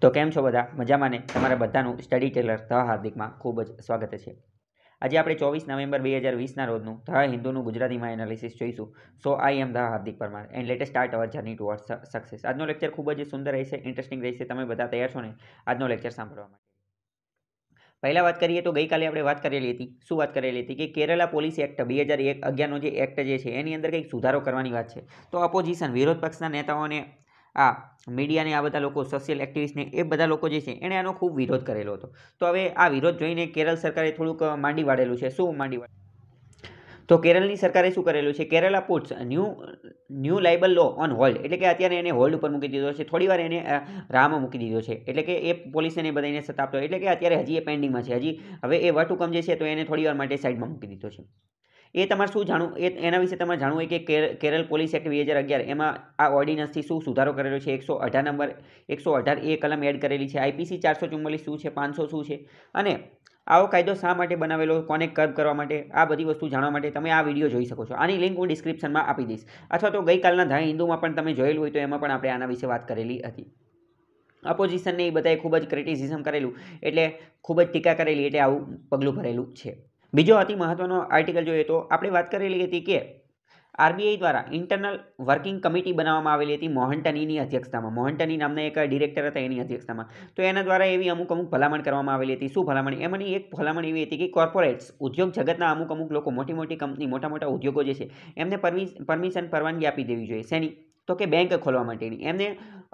તો કેમ છો બધા મજામાં ને તમારા બધાનું સ્ટડી ટેલર ધ હાર્દિકમાં ખૂબ જ સ્વાગત છે આજે આપણે ચોવીસ નવેમ્બર બે હજાર વીસના રોજનું ધ હિન્દુનું ગુજરાતીમાં એનાલિસિસ જોઈશું so I am the Hardik Parmar and let's start our journey toward success આજનો લેક્ચર ખૂબ જ સુંદર રહેશે ઇન્ટરેસ્ટિંગ રહેશે તમે બધા તૈયાર છો ને આજનો લેક્ચર સાંભળવા માટે પહેલાં વાત કરીએ તો ગઈકાલે આપણે વાત કરેલી હતી શું વાત કરેલી હતી કે કેરલા પોલીસ એક્ટ બે હજાર એક અગિયારનો જે એક્ટ જે છે એની અંદર કંઈક સુધારો કરવાની વાત છે તો અપોઝિશન વિરોધ પક્ષના નેતાઓને આ મીડિયાને આ બધા લોકો સોશિયલ એક્ટિવિસ્ટને એ બધા લોકો જે છે એણે આનો ખૂબ વિરોધ કરેલો હતો તો હવે આ વિરોધ જોઈને કેરળ સરકારે થોડુંક માંડી વાળેલું છે શું માંડી વાળે તો કેરળની સરકારે શું કરેલું છે Kerala puts new new libel law on hold એટલે કે અત્યારે એને હોલ્ડ ઉપર મૂકી દીધો છે થોડીવાર એને રામાં મૂકી દીધો છે એટલે કે એ પોલીસને બધાને સતાપતો એટલે કે અત્યારે હજી એ પેન્ડિંગમાં છે હજી હવે એ વટહુકમ જે છે તો એને થોડીવાર માટે સાઈડમાં મૂકી દીધો છે એ તમારે શું જાણવું એ એના વિશે તમારે જાણવું હોય કે કેરળ પોલીસ એક્ટ બે હજાર અગિયાર એમાં આ ઓર્ડિનન્સથી શું સુધારો કરેલો છે એકસો અઢાર નંબર એકસો અઢાર એ કલમ એડ કરેલી છે આઈપીસી ચારસો ચુમ્માલીસ શું છે પાંચસો શું છે અને આવો કાયદો શા માટે બનાવેલો કોને કર્બ કરવા માટે આ બધી વસ્તુ જાણવા માટે તમે આ વિડીયો જોઈ શકો છો આની લિંક હું ડિસ્ક્રિપ્શનમાં આપી દઈશ અથવા તો ગઈકાલના ધાય હિન્દુમાં પણ તમે જોયેલું હોય તો એમાં પણ આપણે આના વિશે વાત કરેલી હતી અપોઝિશનને એ બધાએ ખૂબ જ ક્રિટિસિઝમ કરેલું એટલે ખૂબ જ ટીકા કરેલી એટલે આવું પગલું ભરેલું છે બીજો અતિ મહત્વનો આર્ટિકલ જોઈએ તો આપણે વાત કરેલી હતી કે આરબીઆઈ દ્વારા ઇન્ટરનલ વર્કિંગ કમિટી બનાવવામાં આવેલી હતી મોહનટનીની અધ્યક્ષતામાં મોહનટની નામના એક ડિરેક્ટર હતા એની અધ્યક્ષતામાં તો એના દ્વારા એવી અમુક અમુક ભલામણ કરવામાં આવેલી હતી શું ભલામણ એમની એક ભલામણ એવી હતી કે કોર્પોરેટ્સ ઉદ્યોગ જગતના અમુક અમુક લોકો મોટી મોટી કંપની મોટા મોટા ઉદ્યોગો જે છે એમને પરમિશન પરવાનગી આપી દેવી જોઈએ સેની તો કે બેંક ખોલવા માટેની એમને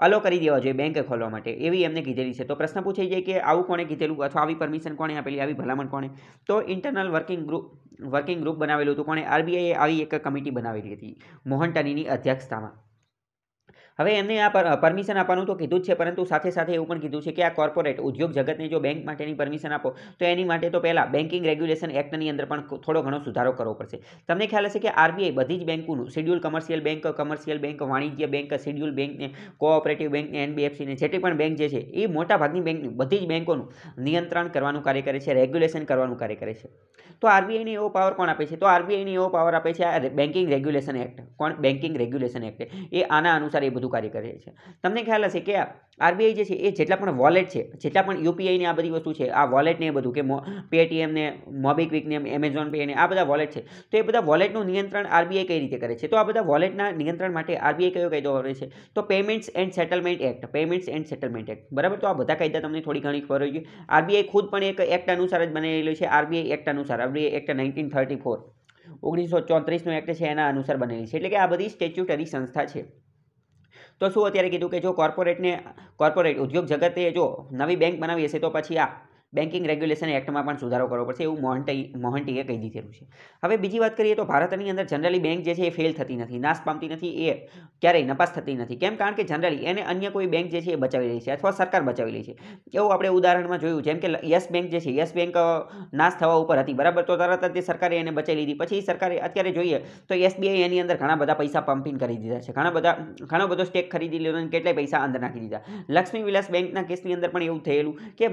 અલો કરી દેવા જોઈએ બેંક ખોલવા માટે એવી એમને કીધેલી છે તો પ્રશ્ન પૂછાઈ જાય કે આવું કોણે કીધેલું અથવા આવી પરમિશન કોણે આપેલી આવી ભલામણ કોણે તો internal working group working group બનાવેલું હતું કોણે આરબીઆઈએ આવી એક કમિટી બનાવેલી હતી મોહન ટાનીની અધ્યક્ષતામાં હવે એમને આ પરમિશન આપવાનું તો કીધું જ છે પરંતુ સાથે સાથે એવું પણ કીધું છે કે આ કોર્પોરેટ ઉદ્યોગ જગતને જો બેંક માટેની પરમિશન આપો તો એની માટે તો પહેલાં બેન્કિંગ રેગ્યુલેશન એક્ટની અંદર પણ થોડો ઘણો સુધારો કરવો પડશે તમને ખ્યાલ હશે કે આરબીઆઈ બધી જ બેંકોનું schedule commercial bank commercial bank વાણિજ્ય બેંક શેડ્યુલ બેંકને કોઓપરેટિવ બેંકને એનબીએફસીને જેટલી પણ બેંક જે છે એ મોટાભાગની બેંકની બધી જ બેંકોનું નિયંત્રણ કરવાનું કાર્ય કરે છે રેગ્યુલેશન કરવાનું કાર્ય કરે છે તો આરબીઆઈને એવો પાવર કોણ આપે છે તો આરબીઆઈને એવો પાવર આપે છે આ બેન્કિંગ રેગ્યુલેશન એક્ટ કોણ બેન્કિંગ રેગ્યુલેશન એક્ટ એ આના અનુસાર એ બધું કાર્ય કરે છે તમને ખ્યાલ હશે કે આરબીઆઈ જે છે એ જેટલા પણ વોલેટ છે જેટલા પણ યુપીઆઈની આ બધી વસ્તુ છે આ વોલેટને એ બધું કે પેટીએમ પેટીએમને મોબીક્વિકને એમેઝોન પે ને આ બધા વોલેટ છે તો એ બધા વોલેટનું નિયંત્રણ આરબીઆઈ કઈ રીતે કરે છે તો આ બધા વોલેટના નિયંત્રણ માટે આરબીઆઈ કયો કાયદો આવે છે તો payments and settlement act payments and settlement act બરાબર તો આ બધા કાયદા તમને થોડી ઘણી ખબર હોય આરબીઆઈ ખુદ પણ એક એક્ટ અનુસાર જ બનેલો છે આરબીઆઈ એક્ટ અનુસાર RBI act nineteen thirty four ઓગણીસો ચોત્રીસનો એક્ટ છે એના અનુસાર બનેલી છે એટલે કે આ બધી સ્ટેચ્યુટરી સંસ્થા છે તો શું અત્યારે કીધું કે જો કોર્પોરેટને કોર્પોરેટ ઉદ્યોગ જગતે જો નવી બેંક બનાવી હશે તો પછી આ બેન્કિંગ રેગ્યુલેશન એક્ટમાં પણ સુધારો કરવો પડશે એવું મોહન્ટી મોહન્ટીએ કહી દીધેલું છે હવે બીજી વાત કરીએ તો ભારતની અંદર જનરલી બેંક જે છે એ ફેલ થતી નથી નાશ પામતી નથી એ ક્યારેય નપાસ થતી નથી કેમ કારણ કે જનરલી એને અન્ય કોઈ બેંક જે છે એ બચાવી રહી છે અથવા સરકાર બચાવી રહી છે એવું આપણે ઉદાહરણમાં જોયું જેમ કે યસ બેંક જે છે યસ બેંક નાશ થવા ઉપર હતી બરાબર તો તરત જ સરકારે એને બચાવી લીધી પછી સરકારે અત્યારે જોઈએ તો એસબીઆઈ એની અંદર ઘણા બધા પૈસા પમ્પિંગ કરી દીધા છે ઘણા બધા ઘણો બધો સ્ટેક ખરીદી લીધો અને કેટલાય પૈસા અંદર નાખી દીધા લક્ષ્મી વિલાસ બેંકના કેસની અંદર પણ એવું થયેલું કે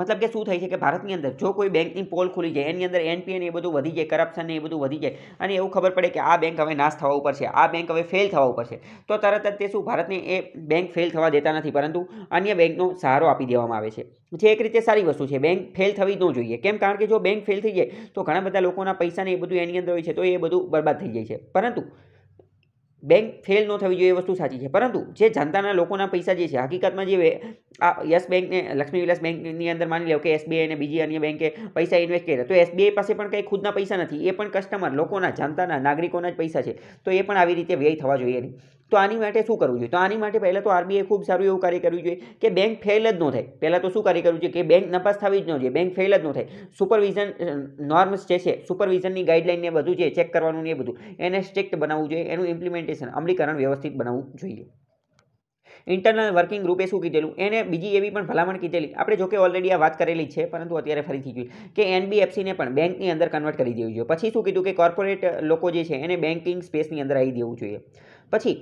મતલબ કે શું શું થઈ છે કે ભારતની અંદર જો કોઈ બેંકની પોલ ખુલી જાય એની અંદર એનપીએન એ બધું વધી જાય કરપ્શન એ બધું વધી જાય અને એવું ખબર પડે કે આ બેંક હવે નાશ થવા ઉપર છે આ બેંક હવે ફેલ થવા ઉપર છે તો તરત જ તે શું ભારતને એ બેંક ફેલ થવા દેતા નથી પરંતુ અન્ય બેંકનો સહારો આપી દેવામાં આવે છે જે એક રીતે સારી વસ્તુ છે બેંક ફેલ થવી ન જોઈએ કેમ કારણ કે જો બેંક ફેલ થઈ જાય તો ઘણા બધા લોકોના પૈસાને એ બધું એની અંદર હોય છે તો એ બધું બરબાદ થઈ જાય છે પરંતુ બેંક ફેલ ન થવી જોઈએ એ વસ્તુ સાચી છે પરંતુ જે જનતાના લોકોના પૈસા જે છે હકીકતમાં જે આ યસ બેંકને લક્ષ્મી વિલાસ બેંકની અંદર માની લો કે એસબીઆઈ અને બીજી અન્ય બેંકે પૈસા ઇન્વેસ્ટ કર્યા તો એસબીઆઈ પાસે પણ કંઈ ખુદના પૈસા નથી એ પણ કસ્ટમર લોકોના જનતાના નાગરિકોના જ પૈસા છે તો એ પણ આવી રીતે વ્યય થવા જોઈએ નહીં તો આની માટે શું કરવું જોઈએ તો આની માટે પહેલાં તો આરબીઆઈ ખૂબ સારું એવું કાર્ય કરવું જોઈએ કે બેંક ફેલ જ ન થાય પહેલાં તો શું કાર્ય કરવું જોઈએ કે બેંક નપાસ થવી જ ન જોઈએ બેંક ફેલ જ ન થાય સુપરવિઝન નોર્મ્સ જે છે સુપરવિઝનની ગાઈડલાઇનને બધું જે ચેક કરવાનું ને એ બધું એને સ્ટ્રિક્ટ બનાવવું જોઈએ એનું ઇમ્પ્લિમેન્ટેશન અમલીકરણ વ્યવસ્થિત બનાવવું જોઈએ ઇન્ટરનલ વર્કિંગ ગ્રુપે શું કીધેલું એને બીજી એવી પણ ભલામણ કીધેલી આપણે જોકે ઓલરેડી આ વાત કરેલી છે પરંતુ અત્યારે ફરીથી જોઈએ કે એનબીએફસીને પણ બેંકની અંદર કન્વર્ટ કરી દેવું જોઈએ પછી શું કીધું કે કોર્પોરેટ લોકો જે છે એને બેન્કિંગ સ્પેસની અંદર આવી દેવું જોઈએ 不是。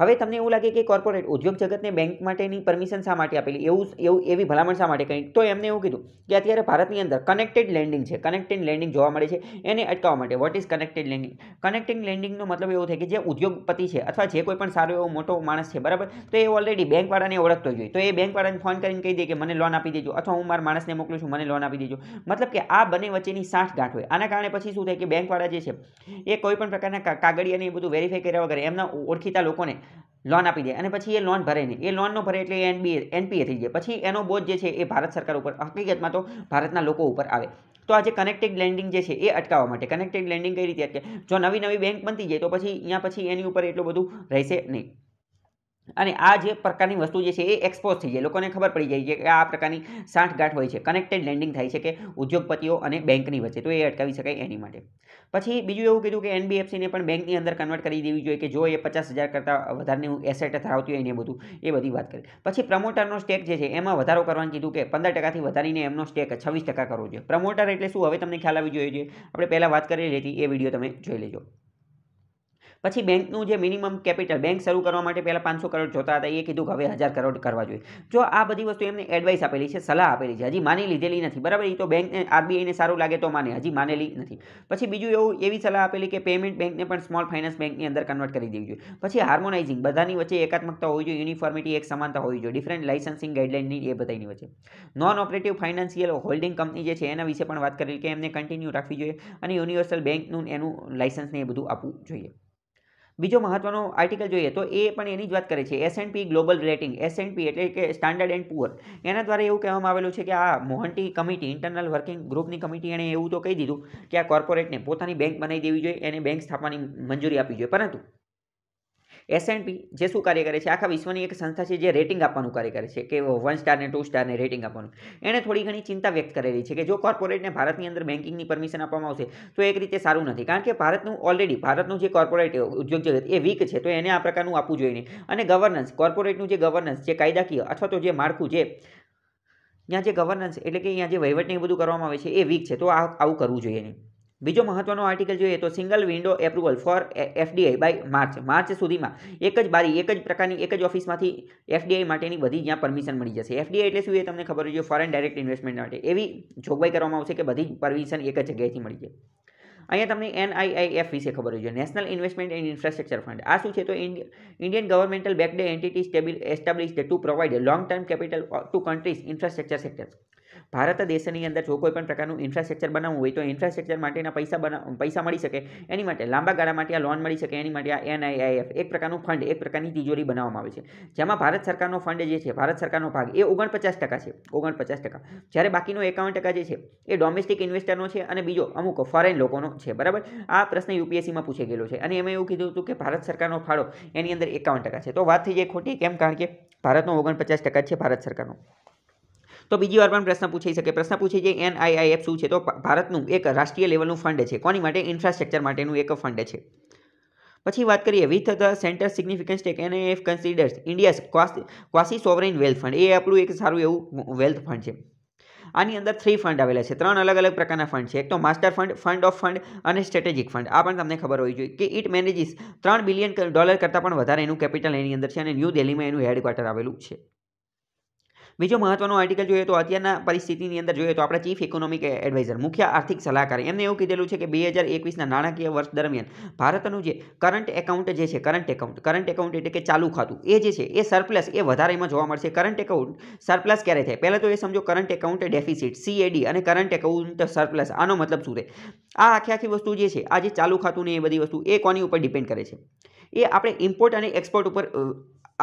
હવે તમને એવું લાગે કે કોર્પોરેટ ઉદ્યોગ જગતને બેંક માટેની પરમિશન શા માટે આપેલી એવું એવું એવી ભલામણ શા માટે કરી તો એમને એવું કીધું કે અત્યારે ભારતની અંદર કનેક્ટેડ લેન્ડિંગ છે કનેક્ટેડ લેન્ડિંગ જોવા મળે છે એને અટકાવવા માટે what is connected lending connecting લેન્ડિંગનો મતલબ એવો થાય કે જે ઉદ્યોગપતિ છે અથવા જે કોઈ પણ સારો એવો મોટો માણસ છે બરાબર તો એ ઓલરેડી બેંકવાળાને ઓળખતો જોઈએ તો એ બેંકવાળાને ફોન કરીને કહી દે કે મને લોન આપી દેજો અથવા હું મારા માણસને મોકલું છું મને લોન આપી દેજો મતલબ કે આ બંને વચ્ચેની સાઠ ગાંઠ હોય આના કારણે પછી શું થાય કે બેંકવાળા જે છે એ કોઈ પણ પ્રકારના કાગળિયાને એ બધું વેરીફાઈ કર્યા વગર એમના ઓળખીતા લોકોને લોન આપી દે અને પછી એ લોન ભરે નહીં એ લોનનો ભરે એટલે એનબીએ એનપીએ થઈ જાય પછી એનો બોજ જે છે એ ભારત સરકાર ઉપર હકીકતમાં તો ભારતના લોકો ઉપર આવે તો આજે કનેક્ટેડ લેન્ડિંગ જે છે એ અટકાવવા માટે કનેક્ટેડ લેન્ડિંગ કઈ રીતે અટકે જો નવી નવી બેંક બનતી જાય તો પછી અહીંયા પછી એની ઉપર એટલું બધું રહેશે નહીં અને આ જે પ્રકારની વસ્તુ જે છે એ એક્સપોઝ થઈ જાય લોકોને ખબર પડી જાય છે કે આ પ્રકારની સાંઠગાંઠ હોય છે કનેક્ટેડ લેન્ડિંગ થાય છે કે ઉદ્યોગપતિઓ અને બેંકની વચ્ચે તો એ અટકાવી શકાય એની માટે પછી બીજું એવું કીધું કે એનબીએફસીને પણ બેંકની અંદર કન્વર્ટ કરી દેવી જોઈએ કે જો એ પચાસ હજાર કરતાં વધારેની એસેટ ધરાવતી હોય એને બધું એ બધી વાત કરી પછી પ્રમોટરનો સ્ટેક જે છે એમાં વધારો કરવાનું કીધું કે પંદર ટકાથી વધારીને એમનો સ્ટેક છવ્વીસ ટકા કરવો જોઈએ પ્રમોટર એટલે શું હવે તમને ખ્યાલ આવી જોઈએ આપણે પહેલાં વાત કરેલી હતી એ વિડીયો તમે જોઈ લેજો પછી બેંકનું જે મિનિમમ કેપિટલ બેંક શરૂ કરવા માટે પહેલાં પાંચસો કરોડ જોતા હતા એ કીધું કે હવે હજાર કરોડ કરવા જોઈએ જો આ બધી વસ્તુ એમને એડવાઇસ આપેલી છે સલાહ આપેલી છે હજી માની લીધેલી નથી બરાબર એ તો બેંકને આરબીઆઈને સારું લાગે તો માને હજી માનેલી નથી પછી બીજું એવું એવી સલાહ આપેલી કે પેમેન્ટ બેંકને પણ સ્મોલ ફાઇનાન્સ બેંકની અંદર કન્વર્ટ કરી દેવી જોઈએ પછી હાર્મોનાઇઝિંગ બધાની વચ્ચે એકાત્મકતા હોવી જોઈએ યુનિફોર્મિટી એક સમાનતા હોવી જોઈએ ડિફરન્ટ લાઇસન્સિંગ ગાઈડલાઇનની એ બધાની વચ્ચે non operative financial holding company જે છે એના વિશે પણ વાત કરી કે એમને કન્ટિન્યુ રાખવી જોઈએ અને યુનિવર્સલ બેંકનું એનું લાઇસન્સને એ બધું આપવું જોઈએ બીજો મહત્વનો આર્ટિકલ જોઈએ તો એ પણ એની જ વાત કરે છે S and P global rating S and P એટલે કે સ્ટાન્ડર્ડ એન્ડ પુઅર એના દ્વારા એવું કહેવામાં આવેલું છે કે આ મોહનટી કમિટી ઇન્ટરનલ વર્કિંગ ગ્રુપની કમિટી એણે એવું તો કહી દીધું કે આ કોર્પોરેટને પોતાની બેંક બનાવી દેવી જોઈએ એને બેંક સ્થાપવાની મંજૂરી આપવી જોઈએ પરંતુ એસએનપી જે શું કાર્ય કરે છે આખા વિશ્વની એક સંસ્થા છે જે રેટિંગ આપવાનું કાર્ય કરે છે કે વન સ્ટારને ટુ સ્ટારને રેટિંગ આપવાનું એણે થોડી ઘણી ચિંતા વ્યક્ત કરેલી છે કે જો કોર્પોરેટને ભારતની અંદર બેન્કિંગની પરમિશન આપવામાં આવશે તો એક રીતે સારું નથી કારણ કે ભારતનું ઓલરેડી ભારતનું જે કોર્પોરેટ ઉદ્યોગ જગત એ વીક છે તો એને આ પ્રકારનું આપવું જોઈએ નહીં અને ગવર્નન્સ કોર્પોરેટનું જે ગવર્નન્સ જે કાયદાકીય અથવા તો જે માળખું જે ત્યાં જે ગવર્નન્સ એટલે કે અહીંયા જે વહીવટને એ બધું કરવામાં આવે છે એ વીક છે તો આ આવું કરવું જોઈએ નહીં બીજો મહત્વનો આર્ટિકલ જોઈએ તો single window approval for FDI by March March સુધીમાં એક જ બારી એક જ પ્રકારની એક જ ઓફિસમાંથી એફડીઆઈ માટેની બધી જ્યાં પરમિશન મળી જશે એફડીઆઈ એટલે શું એ તમને ખબર હોય ફોરેન ડાયરેક્ટ ઇન્વેસ્ટમેન્ટ માટે એવી જોગવાઈ કરવામાં આવશે કે બધી પરમિશન એક જ જગ્યાએથી મળી જાય અહીંયા તમને એનઆઈઆઈએફ વિશે ખબર હોય છે national investment and infrastructure fund આ શું છે તો Indian governmental backed entity stable establish to provide long term capital to country's infrastructure sector Bharat દેશની અંદર જો કોઈ પણ પ્રકારનું ઇન્ફ્રાસ્ટ્રક્ચર બનાવવું હોય તો ઇન્ફ્રાસ્ટ્રક્ચર માટેના પૈસા બના પૈસા મળી શકે એની માટે લાંબા ગાળા માટે આ લોન મળી શકે એની માટે આ એનઆઈઆઈએફ એક પ્રકારનું ફંડ એક પ્રકારની તિજોરી બનાવવામાં આવે છે જેમાં ભારત સરકારનો ફંડ જે છે ભારત સરકારનો ભાગ એ ઓગણપચાસ ટકા છે ઓગણપચાસ ટકા જ્યારે બાકીનો એકાવન ટકા જે છે એ ડોમેસ્ટિક ઇન્વેસ્ટરનો છે અને બીજો અમુક ફોરેન લોકોનો છે બરાબર આ પ્રશ્ન યુપીએસસીમાં પૂછાઈ ગયેલો છે અને એમાં એવું કીધું હતું કે ભારત સરકારનો ફાળો એની અંદર એકાવન ટકા છે તો વાત થઈ જાય ખોટી કેમ કારણ કે ભારતનો ઓગણપચાસ ટકા છે ભારત સરકારનો તો બીજી વાર પણ પ્રશ્ન પૂછાઈ શકે પ્રશ્ન પૂછે છે એનઆઈઆઈએફ શું છે તો ભારતનું એક રાષ્ટ્રીય લેવલનું ફંડ છે કોની માટે ઇન્ફ્રાસ્ટ્રક્ચર માટેનું એક ફંડ છે પછી વાત કરીએ with the centre significance take N F considers India's quasi sovereign wealth fund એ આપણું એક સારું એવું વેલ્થ ફંડ છે આની અંદર થ્રી ફંડ આવેલા છે ત્રણ અલગ અલગ પ્રકારના ફંડ છે એક તો master fund fund of fund અને સ્ટ્રેટેજિક ફંડ આ પણ તમને ખબર હોવી જોઈએ કે ઇટ મેનેજીસ ત્રણ બિલિયન ડોલર કરતાં પણ વધારે એનું કેપિટલ એની અંદર છે અને ન્યૂ દિલ્હીમાં એનું હેડક્વાર્ટર આવેલું છે બીજો મહત્વનો આર્ટિકલ જોઈએ તો અત્યારના પરિસ્થિતિની અંદર જોઈએ તો આપણા ચીફ ઇકોનોમિક એડવાઇઝર મુખ્ય આર્થિક સલાહકાર એમને એવું કીધેલું છે કે બે હજાર એકવીસના નાણાકીય વર્ષ દરમિયાન ભારતનું જે કરંટ એકાઉન્ટ જે છે કરંટ એકાઉન્ટ કરંટ એકાઉન્ટ એટલે કે ચાલુ ખાતું એ જે છે એ સરપ્લસ એ વધારેમાં જોવા મળશે કરંટ એકાઉન્ટ સરપ્લસ ક્યારે થાય પહેલાં તો એ સમજો કરંટ એકાઉન્ટ ડેફિસિટ સીએડી અને કરંટ એકાઉન્ટ સરપ્લસ આનો મતલબ શું થાય આ આખી આખી વસ્તુ જે છે આ જે ચાલુ ખાતું ને એ બધી વસ્તુ એ કોની ઉપર ડિપેન્ડ કરે છે એ આપણે ઇમ્પોર્ટ અને એક્સપોર્ટ ઉપર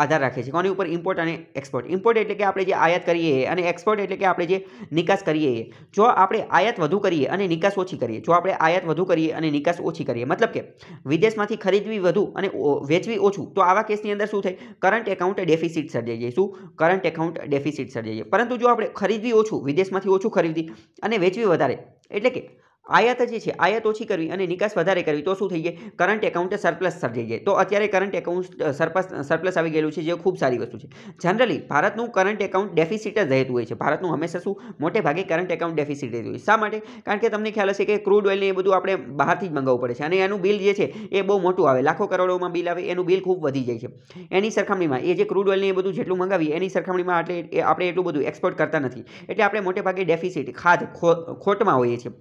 આધાર રાખે છે કોની ઉપર ઇમ્પોર્ટ અને એક્સપોર્ટ ઇમ્પોર્ટ એટલે કે આપણે જે આયાત કરીએ અને એક્સપોર્ટ એટલે કે આપણે જે નિકાસ કરીએ જો આપણે આયાત વધુ કરીએ અને નિકાસ ઓછી કરીએ જો આપણે આયાત વધુ કરીએ અને નિકાસ ઓછી કરીએ મતલબ કે વિદેશમાંથી ખરીદવી વધુ અને વેચવી ઓછું તો આવા કેસની અંદર શું થાય કરંટ એકાઉન્ટ ડેફિસિટ સર્જાઈ જાય શું કરંટ એકાઉન્ટ ડેફિસિટ સર્જાઈ જાય પરંતુ જો આપણે ખરીદવી ઓછું વિદેશમાંથી ઓછું ખરીદી અને વેચવી વધારે એટલે કે આયાત જે છે આયાત ઓછી કરવી અને નિકાસ વધારે કરવી તો શું થઈ જાય કરંટ એકાઉન્ટે સરપ્લસ સર્જાઈ જાય તો અત્યારે કરંટ એકાઉન્ટ સરપ્લસ સરપ્લસ આવી ગયેલું છે જે ખૂબ સારી વસ્તુ છે જનરલી ભારતનું કરંટ એકાઉન્ટ ડેફિસિટ જ રહેતું હોય છે ભારતનું હંમેશા શું મોટે ભાગે કરંટ એકાઉન્ટ ડેફિસિટ રહેતું હોય શા માટે કારણ કે તમને ખ્યાલ હશે કે ક્રૂડ ઓઇલને એ બધું આપણે બહારથી જ મંગાવવું પડે છે અને એનું બિલ જે છે એ બહુ મોટું આવે લાખો કરોડોમાં બિલ આવે એનું બિલ ખૂબ વધી જાય છે એની સરખામણીમાં એ જે ક્રૂડ ઓઇલને એ બધું જેટલું મંગાવીએ એની સરખામણીમાં એટલે આપણે એટલું બધું એક્સપોર્ટ કરતા નથી એટલે આપણે મોટે ભાગે ડેફિસિટ ખાધ ખોટમાં હોઈએ છીએ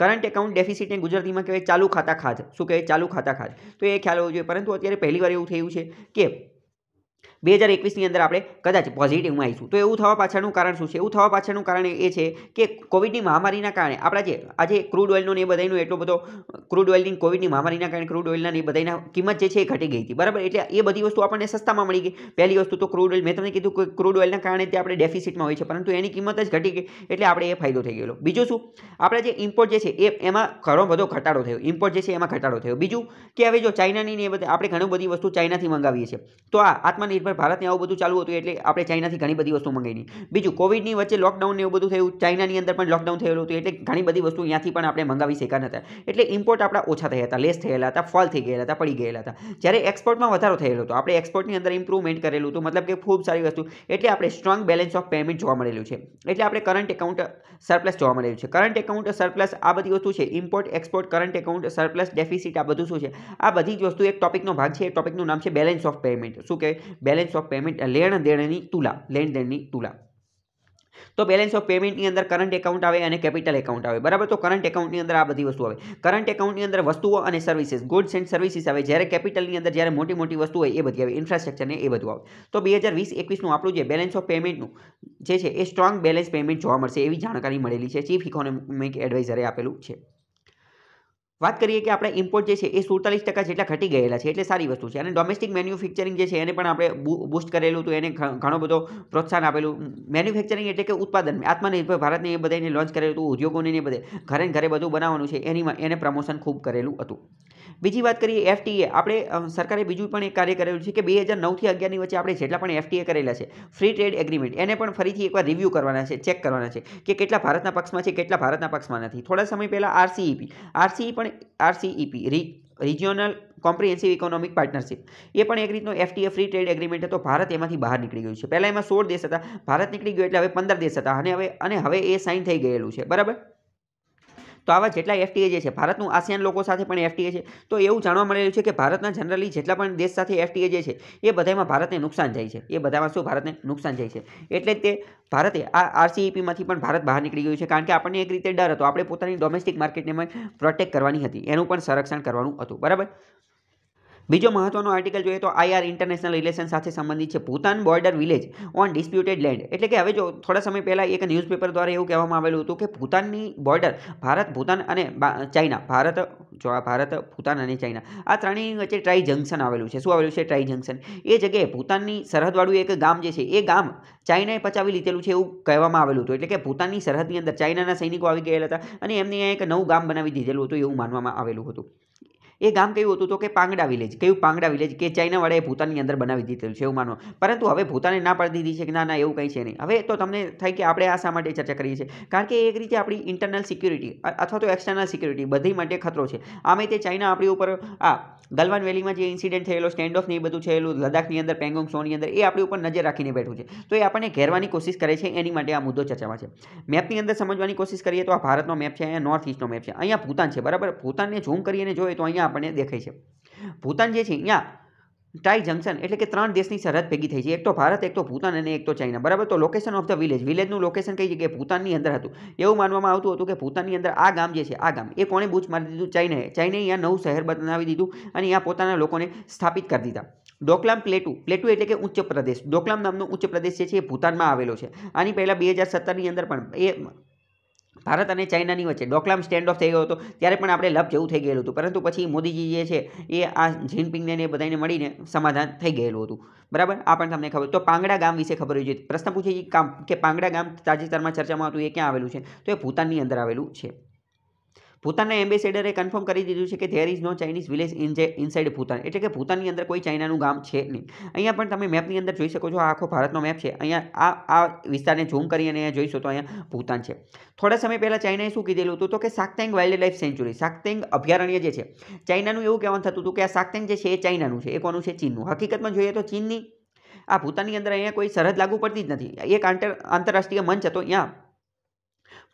કરંટ એકાઉન્ટ ડેફિસિટને ગુજરાતીમાં કહેવાય ચાલુ ખાતા ખાધ શું કહેવાય ચાલુ ખાતા ખાધ તો એ ખ્યાલ હોવો જોઈએ પરંતુ અત્યારે પહેલી વાર એવું થયું છે કે બે હજાર એકવીસની અંદર આપણે કદાચ પોઝિટિવમાં આવીશું તો એવું થવા પાછળનું કારણ શું છે એવું થવા પાછળનું કારણ એ છે કે કોવિડની મહામારીના કારણે આપણા જે આજે ક્રૂડ ઓઇલનો ને એ એટલો બધો ક્રૂડ ઓઇલની કોવિડની મહામારીના કારણે ક્રૂડ ઓઇલના ને બધાના કિંમત જે છે એ ઘટી ગઈ હતી બરાબર એટલે એ બધી વસ્તુ આપણને સસ્તામાં મળી ગઈ પહેલી વસ્તુ તો ક્રૂડ ઓઇલ મેં તમને કીધું કે ક્રૂડ ઓઇલના કારણે તે આપણે ડેફિસિટમાં હોય છે પરંતુ એની કિંમત જ ઘટી ગઈ એટલે આપણે એ ફાયદો થઈ ગયેલો બીજું શું આપણે જે ઇમ્પોર્ટ જે છે એ એમાં ઘણો બધો ઘટાડો થયો ઇમ્પોર્ટ જે છે એમાં ઘટાડો થયો બીજું કે હવે જો ચાઇનાની ને આપણે ઘણી બધી વસ્તુ ચાઇનાથી મંગાવીએ છીએ તો આ આત્મનિર્ભર આપણે ભારતને આવું બધું ચાલુ હતું એટલે આપણે ચાઇનાથી ઘણી બધી વસ્તુ મંગાવીની બીજું કોવિડની વચ્ચે લોકડાઉન ને એવું બધું થયું ચાઇનાની અંદર પણ લોકડાઉન થયેલું હતું એટલે ઘણી બધી વસ્તુ અહીંયાથી પણ આપણે મંગાવી શક્યા નહોતા એટલે ઇમ્પોર્ટ આપણા ઓછા થયા હતા લેસ થયેલા હતા ફોલ થઈ ગયેલા હતા પડી ગયેલા હતા જ્યારે એક્સપોર્ટમાં વધારો થયેલો હતો આપણે એક્સપોર્ટની અંદર ઇમ્પ્રુવમેન્ટ કરેલું હતું મતલબ કે ખૂબ સારી વસ્તુ એટલે આપણે સ્ટ્રોંગ બેલેન્સ ઓફ પેમેન્ટ જોવા મળેલું છે એટલે આપણે કરંટ એકાઉન્ટ સરપ્લસ જોવા મળેલું છે કરંટ એકાઉન્ટ સરપ્લસ આ બધી વસ્તુ છે import export current account surplus deficit આ બધું શું છે આ બધી જ વસ્તુ એક ટોપિકનો ભાગ છે એ ટોપિકનું નામ છે બેલેન્સ ઓફ પેમેન્ટ શું કે બેલેન્સ બેલેન્સ ઓફ પેમેન્ટ લેણ દેણની તુલા લેણ દેણની તુલા તો બેલેન્સ ઓફ પેમેન્ટની અંદર કરંટ એકાઉન્ટ આવે અને કેપિટલ એકાઉન્ટ આવે બરાબર તો કરંટ એકાઉન્ટની અંદર આ બધી વસ્તુ આવે કરંટ એકાઉન્ટની અંદર વસ્તુઓ અને સર્વિસીસ ગુડ્સ એન્ડ સર્વિસીસ આવે જ્યારે કેપિટલની અંદર જ્યારે મોટી મોટી વસ્તુ હોય એ બધી આવે ઇન્ફ્રાસ્ટ્રક્ચરને એ બધું આવે તો બે હજાર વીસ એકવીસનું આપણું જે બેલેન્સ ઓફ પેમેન્ટનું જે છે એ સ્ટ્રોંગ બેલેન્સ પેમેન્ટ જોવા મળશે એવી જાણકારી મળેલી છે ચીફ ઇકોનોમિક એડવાઇઝરે આપેલું છે વાત કરીએ કે આપણા ઇમ્પોર્ટ જે છે એ સુડતાલીસ ટકા જેટલા ઘટી ગયેલા છે એટલે સારી વસ્તુ છે અને ડોમેસ્ટિક મેન્યુફેક્ચરિંગ જે છે એને પણ આપણે બૂસ્ટ કરેલું હતું એને ઘણો બધો પ્રોત્સાહન આપેલું મેન્યુફેક્ચરિંગ એટલે કે ઉત્પાદન આત્મનિર્ભર ભારતને એ બધાને લોન્ચ કરેલું હતું ઉદ્યોગોને એ બધે ઘરે ઘરે બધું બનાવવાનું છે એની એને પ્રમોશન ખૂબ કરેલું હતું બીજી વાત કરીએ એફટીએ આપણે સરકારે બીજું પણ એક કાર્ય કરેલું છે કે બે હજાર નવથી અગિયારની વચ્ચે આપણે જેટલા પણ એફટીએ કરેલા છે ફ્રી ટ્રેડ એગ્રીમેન્ટ એને પણ ફરીથી એકવાર રિવ્યૂ કરવાના છે ચેક કરવાના છે કે કેટલા ભારતના પક્ષમાં છે કેટલા ભારતના પક્ષમાં નથી થોડા સમય પહેલાં આરસીઈપી આરસીઈ પણ આરસીઈપી રી રિજિયોનલ કોમ્પ્રિહેન્સિવ ઇકોનોમિક પાર્ટનરશિપ એ પણ એક રીતનો એફટીએ ફ્રી ટ્રેડ એગ્રીમેન્ટ હતો ભારત એમાંથી બહાર નીકળી ગયું છે પહેલાં એમાં સોળ દેશ હતા ભારત નીકળી ગયો એટલે હવે પંદર દેશ હતા અને હવે અને હવે એ સાઇન થઈ ગયેલું છે બરાબર તો આવા જેટલા એફટીએ જે છે ભારતનું આસિયાન લોકો સાથે પણ એફટીએ છે તો એવું જાણવા મળેલું છે કે ભારતના જનરલી જેટલા પણ દેશ સાથે એફટીએ જે છે એ બધામાં ભારતને નુકસાન જાય છે એ બધામાં શું ભારતને નુકસાન જાય છે એટલે તે ભારતે આ આરસીઈપીમાંથી પણ ભારત બહાર નીકળી ગયું છે કારણ કે આપણને એક રીતે ડર હતો આપણે પોતાની ડોમેસ્ટિક માર્કેટને પ્રોટેક્ટ કરવાની હતી એનું પણ સંરક્ષણ કરવાનું હતું બરાબર બીજો મહત્વનો આર્ટિકલ જોઈએ તો આઈઆર ઇન્ટરનેશનલ રિલેશન સાથે સંબંધિત છે Bhutan border village on disputed land એટલે કે હવે જો થોડા સમય પહેલાં એક ન્યૂઝપેપર દ્વારા એવું કહેવામાં આવેલું હતું કે ભૂતાનની બોર્ડર ભારત ભૂતાન અને ચાઇના ભારત જો આ ભારત ભૂતાન અને ચાઇના આ ત્રણેય વચ્ચે ટ્રાઈ જંકશન આવેલું છે શું આવેલું છે ટ્રાઈ જંકશન એ જગ્યાએ ભૂતાનની સરહદવાળું એક ગામ જે છે એ ગામ ચાઇનાએ પચાવી લીધેલું છે એવું કહેવામાં આવેલું હતું એટલે કે ભૂતાનની સરહદની અંદર ચાઇનાના સૈનિકો આવી ગયેલા હતા અને એમને એક નવું ગામ બનાવી દીધેલું હતું એવું માનવામાં આવેલું હતું એ ગામ કયું હતું તો કે પાંગડા વિલેજ કયું પાંગડા વિલેજ કે ચાઇનાવાળાએ ભૂતાનની અંદર બનાવી દીધેલું છે એવું માનો પરંતુ હવે ભૂતાને ના પાડી દીધી છે કે ના ના એવું કંઈ છે નહીં હવે તો તમને થાય કે આપણે આ શા માટે ચર્ચા કરીએ છીએ કારણ કે એક રીતે આપણી ઇન્ટરનલ સિક્યુરિટી અથવા તો એક્સટર્નલ સિક્યુરિટી બધી માટે ખતરો છે આમે તે ચાઇના આપણી ઉપર આ ગલવાન વેલીમાં જે ઇન્સિડન્ટ થયેલો સ્ટેન્ડ ઓફ ને એ બધું થયેલું લદ્દાખની અંદર પેંગોંગ સોની અંદર એ આપણી ઉપર નજર રાખીને બેઠું છે તો એ આપણને ઘેરવાની કોશિશ કરે છે એની માટે આ મુદ્દો ચર્ચામાં છે મેપની અંદર સમજવાની કોશિશ કરીએ તો આ ભારતનો મેપ છે અહીંયા નોર્થ ઇસ્ટનો મેપ છે અહીંયા ભૂતાન છે બરાબર ભૂતાનને ઝૂમ કરીને જોઈએ તો અહીંયા આપણને દેખાય છે ભૂતાન જે છે અહીંયા ટ્રાઈ જંકશન એટલે કે ત્રણ દેશની સરહદ ભેગી થઈ છે એક તો ભારત એક તો ભૂતાન અને એક તો ચાઇના બરાબર તો લોકેશન ઓફ ધ વિલેજ વિલેજનું લોકેશન કઈ જગ્યાએ ભૂતાનની અંદર હતું એવું માનવામાં આવતું હતું કે ભૂતાનની અંદર આ ગામ જે છે આ ગામ એ કોણે બૂચ મારી દીધું ચાઇનાએ ચાઇનાએ અહીંયા નવું શહેર બનાવી દીધું અને અહીંયા પોતાના લોકોને સ્થાપિત કરી દીધા ડોકલામ પ્લેટુ પ્લેટુ એટલે કે ઉચ્ચ પ્રદેશ ડોકલામ નામનો ઉચ્ચ પ્રદેશ જે છે એ ભૂતાનમાં આવેલો છે આની પહેલાં બે હજાર સત્તરની અંદર પણ એ ભારત અને ચાઇનાની વચ્ચે ડોકલામ સ્ટેન્ડ ઓફ થઈ ગયો હતો ત્યારે પણ આપણે લપ જેવું થઈ ગયેલું હતું પરંતુ પછી મોદીજી જે છે એ આ જિનપિંગને એ બધાને મળીને સમાધાન થઈ ગયેલું હતું બરાબર આ પણ તમને ખબર તો પાંગડા ગામ વિશે ખબર હોય છે પ્રશ્ન પૂછે કે પાંગડા ગામ તાજેતરમાં ચર્ચામાં હતું એ ક્યાં આવેલું છે તો એ ભૂતાનની અંદર આવેલું છે ભૂતાનના એમ્બેસેડરે કન્ફર્મ કરી દીધું છે કે there is no Chinese village in જે ઇનસાઇડ ભૂતાન એટલે કે ભૂતાનની અંદર કોઈ ચાઇનાનું ગામ છે નહીં અહીંયા પણ તમે મેપની અંદર જોઈ શકો છો આ આખો ભારતનો મેપ છે અહીંયા આ આ વિસ્તારને ઝૂમ કરી અને અહીંયા જોઈશો તો અહીંયા ભૂતાન છે થોડા સમય પહેલાં ચાઇનાએ શું કીધેલું હતું તો કે Sakteng wildlife sanctuary Sakteng અભયારણ્ય જે છે ચાઇનાનું એવું કહેવાનું થતું હતું કે આ સાક્તેંગ જે છે એ ચાઇનાનું છે એ કોનું છે ચીનનું હકીકતમાં જોઈએ તો ચીનની આ ભૂતાનની અંદર અહીંયા કોઈ સરહદ લાગુ પડતી જ નથી એક આંતર આંતરરાષ્ટ્રીય મંચ હતો અહીંયા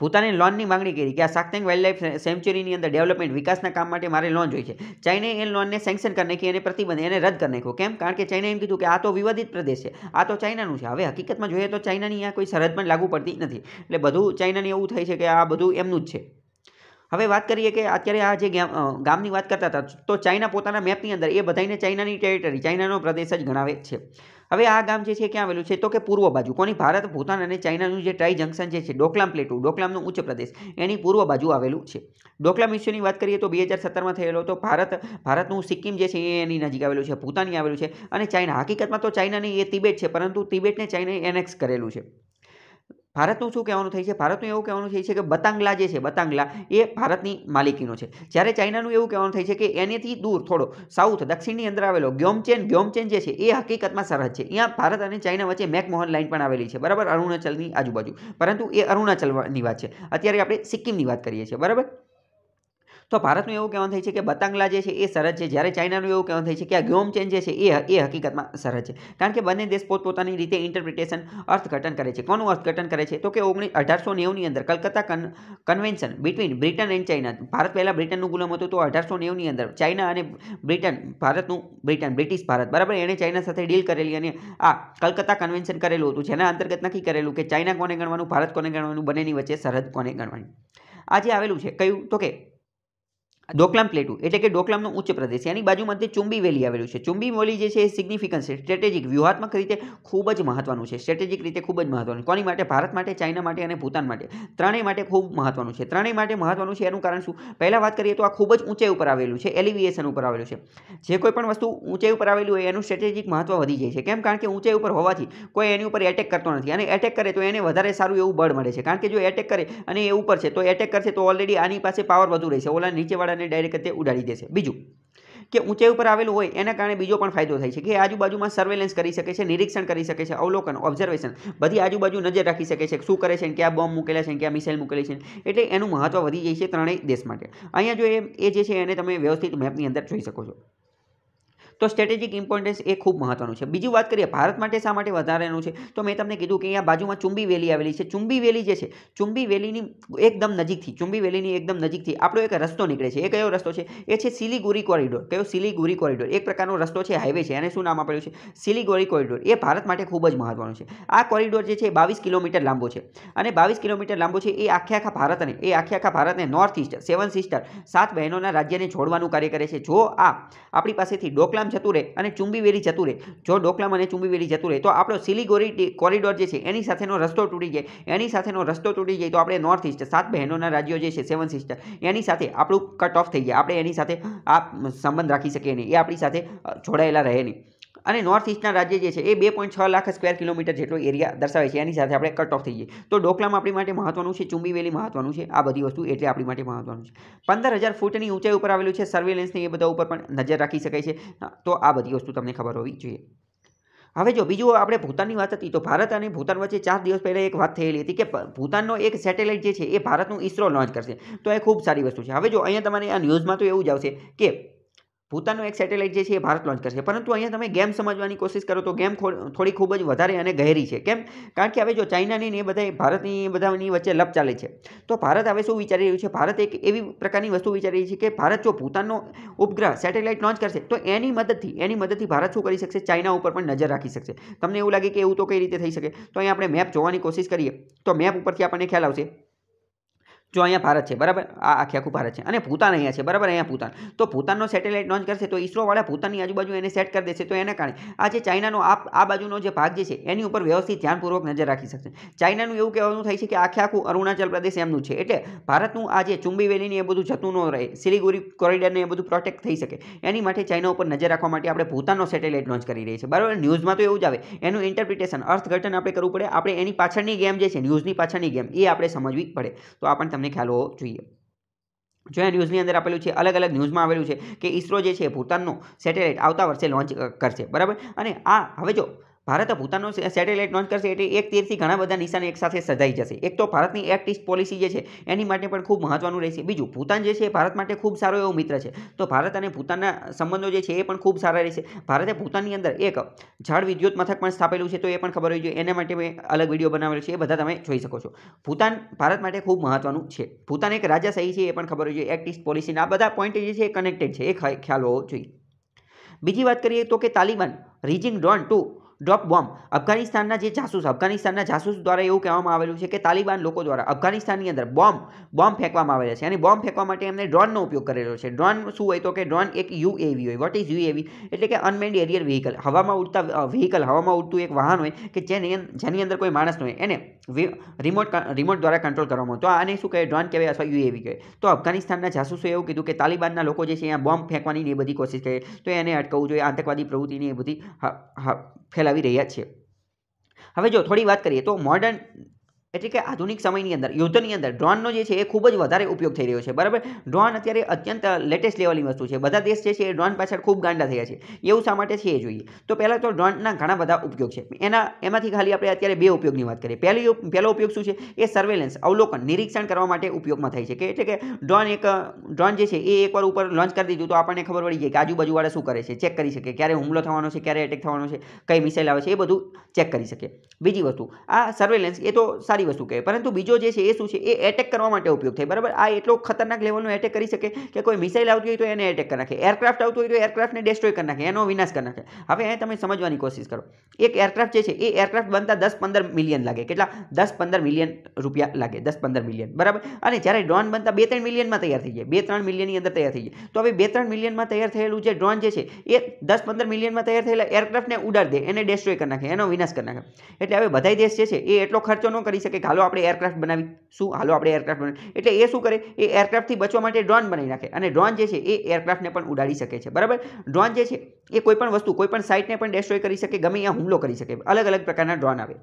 પોતાની લોનની માંગણી કરી કે આ સાક્તેંગ વાઇલ્ડ લાઇફ સેન્ચ્યુરીની અંદર ડેવલપમેન્ટ વિકાસના કામ માટે મારે લોન જોઈએ છે ચાઇનાએ એ લોનને સેન્કશન કરી નાખી એને પ્રતિબંધ એને રદ કરી નાખ્યો કેમ કારણ કે ચાઇનાએ એમ કીધું કે આ તો વિવાદિત પ્રદેશ છે આ તો ચાઇનાનું છે હવે હકીકતમાં જોઈએ તો ચાઇનાની આ કોઈ સરહદ પણ લાગુ પડતી નથી એટલે બધું ચાઇનાની એવું થાય છે કે આ બધું એમનું જ છે હવે વાત કરીએ કે અત્યારે આ જે ગામની વાત કરતા હતા તો ચાઇના પોતાના મેપની અંદર એ બધાને ચાઇનાની ટેરિટરી ચાઇનાનો પ્રદેશ જ ગણાવે છે હવે આ ગામ જે છે ક્યાં આવેલું છે તો કે પૂર્વ બાજુ કોની ભારત ભૂતાન અને ચાઇનાનું જે ટ્રાઈ જંકશન જે છે ડોકલામ પ્લેટુ ડોકલામનું ઉચ્ચ પ્રદેશ એની પૂર્વ બાજુ આવેલું છે ડોકલામ વિશ્વની વાત કરીએ તો બે હજાર સત્તરમાં થયેલો તો ભારત ભારતનું સિક્કિમ જે છે એની નજીક આવેલું છે ભૂતાનની આવેલું છે અને ચાઇના હકીકતમાં તો ચાઇનાની એ તિબેટ છે પરંતુ તિબેટને ચાઇનાએ એનેક્સ કરેલું છે ભારતનું શું કહેવાનું થઈ છે ભારતનું એવું કહેવાનું થઈ છે કે બતાંગલા જે છે બતાંગલા એ ભારતની માલિકીનો છે જ્યારે ચાઇનાનું એવું કહેવાનું થાય છે કે એનેથી દૂર થોડો સાઉથ દક્ષિણની અંદર આવેલો ગ્યોમચેન ગ્યોમચેન જે છે એ હકીકતમાં સરહદ છે અહીંયા ભારત અને ચાઇના વચ્ચે મેકમોહન લાઇન પણ આવેલી છે બરાબર અરુણાચલની આજુબાજુ પરંતુ એ અરુણાચલની વાત છે અત્યારે આપણે સિક્કિમની વાત કરીએ છીએ બરાબર તો ભારતનું એવું કહેવાનું થાય છે કે બતાંગલા જે છે એ સરહદ છે જ્યારે ચાઇનાનું એવું કહેવાનું થાય છે કે આ ગ્યોમચેન જે છે એ એ હકીકતમાં સરહદ છે કારણ કે બંને દેશ પોતપોતાની રીતે ઇન્ટરપ્રિટેશન અર્થઘટન કરે છે કોનું અર્થઘટન કરે છે તો કે ઓગણીસ અઢારસો નેવુંની અંદર Calcutta con convention between Britain and China Bharat પહેલાં બ્રિટનનું ગુલામ હતું તો અઢારસો નેવની અંદર ચાઇના અને બ્રિટન ભારતનું બ્રિટન બ્રિટિશ ભારત બરાબર એણે ચાઇના સાથે ડીલ કરેલી અને આ કલકત્તા કન્વેન્શન કરેલું હતું જેના અંતર્ગત નક્કી કરેલું કે ચાઇના કોને ગણવાનું ભારત કોને ગણવાનું બંનેની વચ્ચે સરહદ કોને ગણવાની આજે આવેલું છે કયું તો કે ડોકલામ પ્લેટુ એટલે કે ડોકલામનો ઉચ્ચ પ્રદેશ એની બાજુમાં ચુંબી વેલી આવેલું છે ચુંબી વેલી જે છે એ સિગ્નિફિકન્સ છે સ્ટ્રેટેજિક વ્યૂહાત્મક રીતે ખૂબ જ મહત્વનું છે સ્ટ્રેટેજિક રીતે ખૂબ જ મહત્વનું કોની માટે ભારત માટે ચાઇના માટે અને ભૂતાન માટે ત્રણેય માટે ખૂબ મહત્વનું છે ત્રણેય માટે મહત્વનું છે એનું કારણ શું પહેલાં વાત કરીએ તો આ ખૂબ જ ઊંચાઈ ઉપર આવેલું છે એલિવિએશન ઉપર આવેલું છે જે કોઈ પણ વસ્તુ ઊંચાઈ ઉપર આવેલું હોય એનું સ્ટ્રેટેજિક મહત્વ વધી જાય છે કેમ કારણ કે ઊંચાઈ ઉપર હોવાથી કોઈ એની ઉપર એટેક કરતો નથી અને એટેક કરે તો એને વધારે સારું એવું બળ મળે છે કારણ કે જો એટેક કરે અને એ ઉપર છે તો એટેક કરશે તો ઓલરેડી આની પાસે પાવર વધુ રહેશે ઓલા નીચેવાળા વાતાવરણને ડાયરેક્ટ તે ઉડાડી દેશે બીજું કે ઊંચાઈ ઉપર આવેલું હોય એના કારણે બીજો પણ ફાયદો થાય છે કે આજુબાજુમાં સર્વેલન્સ કરી શકે છે નિરીક્ષણ કરી શકે છે અવલોકન ઓબ્ઝર્વેશન બધી આજુબાજુ નજર રાખી શકે છે શું કરે છે ક્યાં બોમ્બ મૂકેલા છે ક્યાં મિસાઇલ મૂકેલી છે એટલે એનું મહત્ત્વ વધી જાય છે ત્રણેય દેશ માટે અહીંયા જો એ જે છે એને તમે વ્યવસ્થિત મેપની અંદર જોઈ શકો છો તો સ્ટ્રેટેજિક ઇમ્પોર્ટન્સ એ ખૂબ મહત્વનું છે બીજી વાત કરીએ ભારત માટે શા માટે વધારેનું છે તો મેં તમને કીધું કે અહીંયા બાજુમાં ચુંબી વેલી આવેલી છે ચુંબી વેલી જે છે ચુંબી વેલીની એકદમ નજીકથી ચુંબી વેલીની એકદમ નજીકથી આપણો એક રસ્તો નીકળે છે એ કયો રસ્તો છે એ છે સિલિગુરી કોરિડોર કયો સિલિગુરી કોરિડોર એક પ્રકારનો રસ્તો છે હાઈવે છે એને શું નામ આપેલું છે સિલિગુરી કોરિડોર એ ભારત માટે ખૂબ જ મહત્વનું છે આ કોરિડોર જે છે બાવીસ કિલોમીટર લાંબો છે અને બાવીસ કિલોમીટર લાંબો છે એ આખે આખા ભારતને એ આખે આખા ભારતને નોર્થ ઇસ્ટ સેવન સિસ્ટર સાત બહેનોના રાજ્યને જોડવાનું કાર્ય કરે છે જો આ આપણી પાસેથી ડોકલામ ડોકલામ જતું રહે અને ચુંબીવેરી જતું રહે જો ડોકલામ અને ચુંબીવેરી જતું રહે તો આપણો સિલિગોરી કોરિડોર જે છે એની સાથેનો રસ્તો તૂટી જાય એની સાથેનો રસ્તો તૂટી જાય તો આપણે નોર્થ ઇસ્ટ સાત બહેનોના રાજ્યો જે છે સેવન સિસ્ટર એની સાથે આપણું કટ ઓફ થઈ જાય આપણે એની સાથે આ સંબંધ રાખી શકીએ નહીં એ આપણી સાથે જોડાયેલા રહે નહીં અને નોર્થ ઇસ્ટના રાજ્ય જે છે એ બે પોઈન્ટ છ લાખ સ્ક્વેર કિલોમીટર જેટલો એરિયા દર્શાવે છે એની સાથે આપણે કટ ઓફ થઈ જઈએ તો ડોકલામ આપણી માટે મહત્વનું છે ચુંબી વેલી મહત્વનું છે આ બધી વસ્તુ એટલે આપણી માટે મહત્વનું છે પંદર હજાર ફૂટની ઊંચાઈ ઉપર આવેલું છે સર્વેલન્સની એ બધા ઉપર પણ નજર રાખી શકાય છે તો આ બધી વસ્તુ તમને ખબર હોવી જોઈએ હવે જો બીજું આપણે ભૂતાનની વાત હતી તો ભારત અને ભૂતાન વચ્ચે ચાર દિવસ પહેલાં એક વાત થયેલી હતી કે ભૂતાનનો એક સેટેલાઇટ જે છે એ ભારતનું ઇસરો લોન્ચ કરશે તો એ ખૂબ સારી વસ્તુ છે હવે જો અહીંયા તમારે આ ન્યૂઝમાં તો એવું જ આવશે કે પોતાનું એક સેટેલાઇટ જે છે એ ભારત લોન્ચ કરશે પરંતુ અહીંયા તમે ગેમ સમજવાની કોશિશ કરો તો ગેમ થોડી ખૂબ જ વધારે અને ગહેરી છે કેમ કારણ કે હવે જો ચાઇનાની ને એ બધા ભારતની બધાની વચ્ચે લપ ચાલે છે તો ભારત હવે શું વિચારી રહ્યું છે ભારત એક એવી પ્રકારની વસ્તુ વિચારી રહી છે કે ભારત જો પોતાનો ઉપગ્રહ સેટેલાઇટ લોન્ચ કરશે તો એની મદદથી એની મદદથી ભારત શું કરી શકશે ચાઇના ઉપર પણ નજર રાખી શકશે તમને એવું લાગે કે એવું તો કઈ રીતે થઈ શકે તો અહીંયા આપણે મેપ જોવાની કોશિશ કરીએ તો મેપ ઉપરથી આપણને ખ્યાલ આવશે જો અહીંયા ભારત છે બરાબર આ આખી આખું ભારત છે અને ભૂતાન અહીંયા છે બરાબર અહીંયા ભૂતાન તો ભૂતાનનો સેટેલાઇટ લોન્ચ કરશે તો ઇસરોવાળા ભૂતાનની આજુબાજુ એને સેટ કરી દેશે તો એના કારણે આ જે ચાઇનાનો આ આ બાજુનો જે ભાગ જે છે એની ઉપર વ્યવસ્થિત ધ્યાનપૂર્વક નજર રાખી શકશે ચાઇનાનું એવું કહેવાનું થાય છે કે આખે આખું અરુણાચલ પ્રદેશ એમનું છે એટલે ભારતનું આ જે ચુંબી વેલીને એ બધું જતું ન રહે સિલિગુરી કોરિડરને એ બધું પ્રોટેક્ટ થઈ શકે એની માટે ચાઇના ઉપર નજર રાખવા માટે આપણે ભૂતાનનો સેટેલાઇટ લોન્ચ કરી રહી છે બરાબર ન્યૂઝમાં તો એવું જ આવે એનું ઇન્ટરપ્રિટેશન અર્થઘટન આપણે કરવું પડે આપણે એની પાછળની ગેમ જે છે ન્યૂઝની પાછળની ગેમ એ આપણે સમજવી પડે તો આપણને તમને ખ્યાલ હોવો જોઈએ જોયા ન્યૂઝની અંદર આપેલું છે અલગ અલગ ન્યૂઝમાં આવેલું છે કે ઇસરો જે છે ભૂતાનનું સેટેલાઇટ આવતા વર્ષે લોન્ચ કરશે બરાબર અને આ હવે જો ભારતે ભૂતાનનો સેટેલાઇટ લોન્ચ કરશે એટલે એક તીરથી ઘણા બધા નિશાન એક સાથે સજાઈ જશે એક તો ભારતની એક્ટ ઇસ્ટ પોલિસી જે છે એની માટે પણ ખૂબ મહત્વનું રહેશે બીજું ભૂતાન જે છે એ ભારત માટે ખૂબ સારો એવો મિત્ર છે તો ભારત અને ભૂતાનના સંબંધો જે છે એ પણ ખૂબ સારા રહેશે ભારતે ભૂતાનની અંદર એક ઝાડ વિદ્યુત મથક પણ સ્થાપેલું છે તો એ પણ ખબર હોવી જોઈએ એના માટે મેં અલગ વિડીયો બનાવેલો છે એ બધા તમે જોઈ શકો છો ભૂતાન ભારત માટે ખૂબ મહત્વનું છે ભૂતાન એક રાજાશાહી છે એ પણ ખબર હોવી જોઈએ એક્ટ ઇસ્ટ પોલિસીના આ બધા પોઈન્ટ જે છે એ કનેક્ટેડ છે એ ખ્યાલ હોવો જોઈએ બીજી વાત કરીએ તો કે Taliban rigging drone to drop bomb અફઘાનિસ્તાનના જે જાસૂસ અફઘાનિસ્તાનના જાસૂસ દ્વારા એવું કહેવામાં આવેલું છે કે તાલિબાન લોકો દ્વારા અફઘાનિસ્તાનની અંદર બોમ્બ બોમ્બ ફેંકવામાં આવેલા છે અને બોમ્બ ફેંકવા માટે એમને ડ્રોનનો ઉપયોગ કરેલો છે ડ્રોન શું હોય તો કે ડ્રોન એક યુએવી હોય વોટ ઇઝ યુએવી એટલે કે અનમેન્ડ એરિયર વ્હીકલ હવામાં ઉડતા વ્હીકલ હવામાં ઉડતું એક વાહન હોય કે જેની જેની અંદર કોઈ માણસ હોય એને રિમોટ રિમોટ દ્વારા કંટ્રોલ કરવામાં આવતો આને શું કહે ડ્રોન કહેવાય અથવા યુએવી કહે તો અફઘાનિસ્તાનના જાસૂસોએ એવું કીધું કે તાલિબાનના લોકો જે છે અહીંયા બોમ્બ ફેંકવાની એ બધી કોશિશ કરે તો એને અટકવું જોઈએ આતંકવાદી પ્રવૃત્તિની એ બધી ફેલા ચલાવી રહ્યા છે હવે જો થોડી વાત કરીએ તો મોર્ડન એટલે કે આધુનિક સમયની અંદર યુદ્ધની અંદર ડ્રોનનો જે છે એ ખૂબ જ વધારે ઉપયોગ થઈ રહ્યો છે બરાબર ડ્રોન અત્યારે અત્યંત લેટેસ્ટ લેવલની વસ્તુ છે બધા દેશ જે છે એ ડ્રોન પાછળ ખૂબ ગાંડા થયા છે એવું શા માટે છે એ જોઈએ તો પહેલાં તો ડ્રોનના ઘણા બધા ઉપયોગ છે એના એમાંથી ખાલી આપણે અત્યારે બે ઉપયોગની વાત કરીએ પહેલી પહેલો ઉપયોગ શું છે એ સર્વેલન્સ અવલોકન નિરીક્ષણ કરવા માટે ઉપયોગમાં થાય છે કે એટલે કે ડ્રોન એક ડ્રોન જે છે એ એકવાર ઉપર લોન્ચ કરી દીધું તો આપણને ખબર પડી જાય કે આજુબાજુવાળા શું કરે છે ચેક કરી શકે ક્યારે હુમલો થવાનો છે ક્યારે એટેક થવાનો છે કઈ મિસાઇલ આવે છે એ બધું ચેક કરી શકે બીજી વસ્તુ આ સર્વેલન્સ એ તો સારી સારી વસ્તુ કહે પરંતુ બીજો જે છે એ શું છે એ એટેક કરવા માટે ઉપયોગ થાય બરાબર આ એટલો ખતરનાક લેવલનો એટેક કરી શકે કે કોઈ મિસાઇલ આવતી હોય તો એને એટેક કરી નાખે એરક્રાફ્ટ આવતું હોય તો એરક્રાફ્ટને ડેસ્ટ્રોય કરી નાખે એનો વિનાશ કરી નાખે હવે અહીં તમે સમજવાની કોશિશ કરો એક એરક્રાફ્ટ જે છે એ એરક્રાફ્ટ બનતા દસ પંદર મિલિયન લાગે કેટલા દસ પંદર મિલિયન રૂપિયા લાગે દસ પંદર મિલિયન બરાબર અને જ્યારે ડ્રોન બનતા બે ત્રણ મિલિયનમાં તૈયાર થઈ જાય બે ત્રણ મિલિયનની અંદર તૈયાર થઈ જાય તો હવે બે ત્રણ મિલિયનમાં તૈયાર થયેલું જે ડ્રોન જે છે એ દસ પંદર મિલિયનમાં તૈયાર થયેલા એરક્રાફ્ટને ઉડાડ દે એને ડેસ્ટ્રોય કરી નાખે એનો વિનાશ કરી નાખે એટલે હવે બધા દેશ જે છે એ એટલો ખર્ચો ન કરી શકે શકે કે હાલો આપણે એરક્રાફ્ટ બનાવી શું હાલો આપણે એરક્રાફ્ટ બનાવી એટલે એ શું કરે એ એરક્રાફ્ટથી બચવા માટે ડ્રોન બનાવી નાખે અને ડ્રોન જે છે એ એરક્રાફ્ટને પણ ઉડાડી શકે છે બરાબર ડ્રોન જે છે એ કોઈપણ વસ્તુ કોઈપણ સાઇટને પણ ડેસ્ટ્રોય કરી શકે ગમે ત્યાં હુમલો કરી શકે અલગ અલગ પ્રકારના ડ્રોન આવે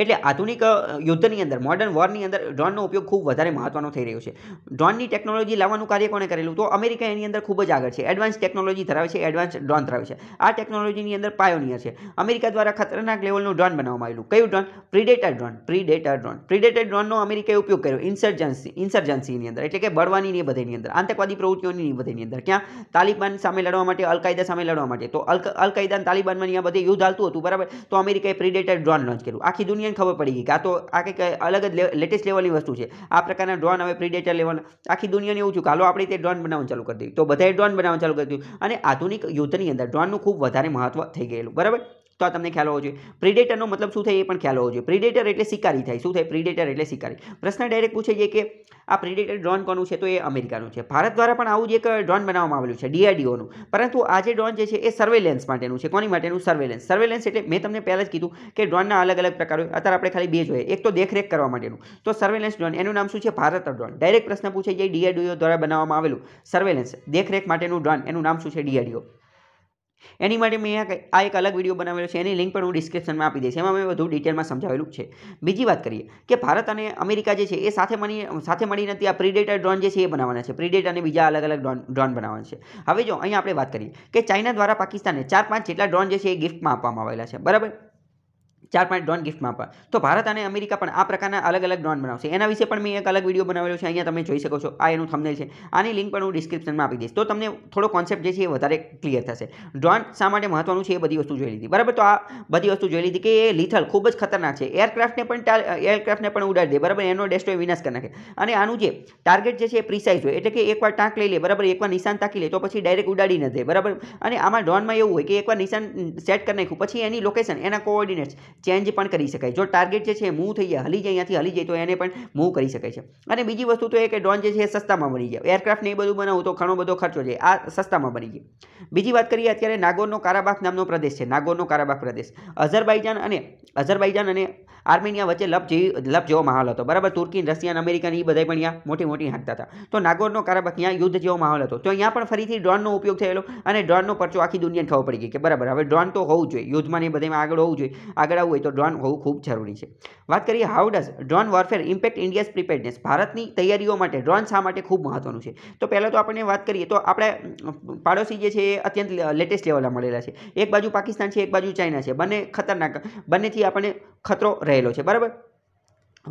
એટલે આધુનિક યુદ્ધની અંદર મોડર્ન વોરની અંદર ડ્રોનનો ઉપયોગ ખૂબ વધારે મહત્ત્વનો થઈ રહ્યો છે ડ્રોનની ટેકનોલોજી લાવવાનું કાર્ય કોણે કરેલું તો અમેરિકા એની અંદર ખૂબ જ આગળ છે એડવાન્સ ટેકનોલોજી ધરાવે છે એડવાન્સ ડ્રોન ધરાવે છે આ ટેકનોલોજીની અંદર પાયોનિયર છે અમેરિકા દ્વારા ખતરનાક લેવલનું ડ્રોન બનાવવામાં આવેલું કયું drone predator drone predator drone predator ડ્રોનનો અમેરિકાએ ઉપયોગ કર્યો ઇન્સર્જન્સી ઇન્સર્જન્સીની અંદર એટલે કે બળવાની ને બધીની અંદર આતંકવાદી પ્રવૃત્તિઓની બધીની અંદર ક્યાં તાલિબાન સામે લડવા માટે અલકાયદા સામે લડવા માટે તો અલકાયદા તાલિબાનમાં આ બધે યુદ્ધ હાલતું હતું બરાબર તો અમેરિકાએ પ્રિડેટર ડ્રોન લોન્ચ કર્યું આખી આખી દુનિયાને ખબર પડી ગઈ કે તો આ કંઈક અલગ જ લેટેસ્ટ લેવલની વસ્તુ છે આ પ્રકારના ડ્રોન હવે પ્રિડેટર લેવલ આખી દુનિયાને એવું થયું કે હાલો આપણે તે ડ્રોન બનાવવાનું ચાલુ કરી દીધું તો બધાએ ડ્રોન બનાવવાનું ચાલુ કરી દીધું અને આધુનિક યુદ્ધની અંદર ડ્રોનનું ખૂબ વધારે મહત્વ થઈ ગયેલું બરાબર તો આ તમને ખ્યાલ હોવો જોઈએ પ્રિડેટરનો મતલબ શું થાય એ પણ ખ્યાલ હોવો જોઈએ પ્રિડેટર એટલે શિકારી થાય શું થાય પ્રિડેટર એટલે શિકારી પ્રશ્ન ડાયરેક્ટ પૂછે છે કે આ પ્રિડેટર ડ્રોન કોનું છે તો એ અમેરિકાનું છે ભારત દ્વારા પણ આવું જ એક ડ્રોન બનાવવામાં આવેલું છે ડીઆરડીઓનું પરંતુ આ જે ડ્રોન જે છે એ સર્વેલન્સ માટેનું છે કોની માટેનું સર્વેલન્સ સર્વેલન્સ એટલે મેં તમને પહેલાં જ કીધું કે ડ્રોનના અલગ અલગ પ્રકાર હોય અત્યારે આપણે ખાલી બે જોઈએ એક તો દેખરેખ કરવા માટેનું તો સર્વેલન્સ ડ્રોન એનું નામ શું છે ભારત ડ્રોન ડાયરેક્ટ પ્રશ્ન પૂછે છે ડીઆરડીઓ દ્વારા બનાવવામાં આવેલું સર્વેલન્સ દેખરેખ માટેનું ડ્રોન એનું નામ શું છે ડીઆરડીઓ એની માટે મેં આ એક અલગ વિડીયો બનાવેલો છે એની લિંક પણ હું ડિસ્ક્રિપ્શનમાં આપી દઈશ એમાં મેં વધુ ડિટેલમાં સમજાવેલું છે બીજી વાત કરીએ કે ભારત અને અમેરિકા જે છે એ સાથે મળી સાથે મળી નથી આ પ્રિડેટર ડ્રોન જે છે એ બનાવવાના છે પ્રિડેટર અને બીજા અલગ અલગ ડ્રોન ડ્રોન બનાવવાના છે હવે જો અહીંયા આપણે વાત કરીએ કે ચાઇના દ્વારા પાકિસ્તાને ચાર પાંચ જેટલા ડ્રોન જે છે એ ગિફ્ટમાં આપવામાં આવેલા છે બરાબર ચાર પાંચ ડ્રોન ગિફ્ટમાં પણ તો ભારત અને અમેરિકા પણ આ પ્રકારના અલગ અલગ ડ્રોન બનાવશે એના વિશે પણ મેં એક અલગ વિડીયો બનાવેલો છે અહીંયા તમે જોઈ શકો છો આ એનું થંબનેલ છે આની લિંક પણ હું ડિસ્ક્રિપ્શનમાં આપી દઈશ તો તમને થોડો કોન્સેપ્ટ જે છે એ વધારે ક્લિયર થશે ડ્રોન શા માટે મહત્વનું છે એ બધી વસ્તુ જોઈ લીધી બરાબર તો આ બધી વસ્તુ જોઈ લીધી કે એ લીથલ ખૂબ જ ખતરનાક છે એરક્રાફ્ટને પણ એરક્રાફ્ટને પણ ઉડાડી દે બરાબર એનો ડેસ્ટ્રોય વિનાશ કરી નાખે અને આનું જે ટાર્ગેટ જે છે એ પ્રિસાઇઝ હોય એટલે કે એકવાર ટાંક લઈ લે બરાબર એકવાર નિશાન તાકી લે તો પછી ડાયરેક્ટ ઉડાડી ન દે બરાબર અને આમાં ડ્રોનમાં એવું હોય કે એકવાર નિશાન સેટ કરી નાખ્યું પછી એની લોકેશન એના કોઓર્ડિનેટ્સ ચેન્જ પણ કરી શકાય જો ટાર્ગેટ જે છે મૂવ થઈ જાય હલી જાય અહીંયાથી હલી જાય તો એને પણ મૂવ કરી શકાય છે અને બીજી વસ્તુ તો એ કે ડ્રોન જે છે એ સસ્તામાં બની જાય એરક્રાફ્ટ ને એ બધું બનાવું તો ઘણો બધો ખર્ચો છે આ સસ્તામાં બની જાય બીજી વાત કરીએ અત્યારે નાગોરનો કારાબાખ નામનો પ્રદેશ છે નાગોરનો કારાબાખ પ્રદેશ અઝરબાઈજાન અને અઝરબાઈજાન અને આર્મેનિયા વચ્ચે લપ જેવી લપ જેવો માહોલ હતો બરાબર તુર્કી રશિયન અમેરિકન એ બધા પણ અહીંયા મોટી મોટી હાંકતા હતા તો નાગોરનો કારાબાખ ત્યાં યુદ્ધ જેવો માહોલ હતો તો અહીંયા પણ ફરીથી ડ્રોનનો ઉપયોગ થયેલો અને ડ્રોનનો પરચો આખી દુનિયાને ખબર પડી ગઈ કે બરાબર હવે ડ્રોન તો હોવું જોઈએ યુદ્ધમાં ને બધામાં આગળ હોવું જોઈએ આગળ આવું હોય તો ડ્રોન હોવું ખૂબ જરૂરી છે વાત કરીએ how does drone warfare impact India's preparedness ભારતની તૈયારીઓ માટે ડ્રોન શા માટે ખૂબ મહત્વનું છે તો પહેલાં તો આપણે વાત કરીએ તો આપણે પાડોશી જે છે એ અત્યંત લેટેસ્ટ લેવલમાં મળેલા છે એક બાજુ પાકિસ્તાન છે એક બાજુ ચાઇના છે બંને ખતરનાક બંનેથી આપણને ખતરો રહેલો છે બરાબર